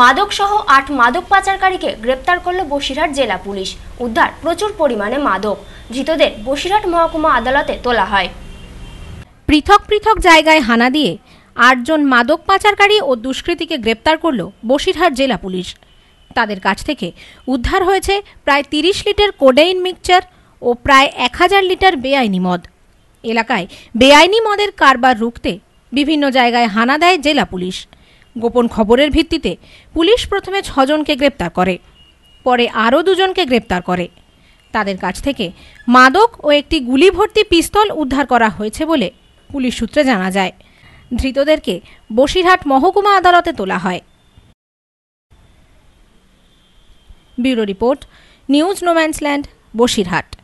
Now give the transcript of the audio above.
মাদকসহ আট মাদক পাচারকারীকে গ্রেপ্তার করল বসিরহাট জেলা পুলিশ উদ্ধার প্রচুর পরিমাণে মাদক ধৃতদের বসিরহাট মহকুমা আদালতে তোলা হয় পৃথক পৃথক জায়গায় হানা দিয়ে আটজন মাদক পাচারকারী ও দুষ্কৃতীকে গ্রেপ্তার করল বসিরহাট জেলা পুলিশ তাদের কাছ থেকে উদ্ধার হয়েছে প্রায় তিরিশ লিটার কোডেইন মিক্সচার ও প্রায় এক হাজার লিটার বেআইনি মদ এলাকায় বেআইনি মদের কারবার রুখতে বিভিন্ন জায়গায় হানা দেয় জেলা পুলিশ গোপন খবরের ভিত্তিতে পুলিশ প্রথমে ছজনকে গ্রেপ্তার করে পরে আরও দুজনকে গ্রেপ্তার করে তাদের কাছ থেকে মাদক ও একটি গুলি ভর্তি পিস্তল উদ্ধার করা হয়েছে বলে পুলিশ সূত্রে জানা যায় ধৃতদেরকে বসিরহাট মহকুমা আদালতে তোলা হয় bureau report news no man's land Basirhat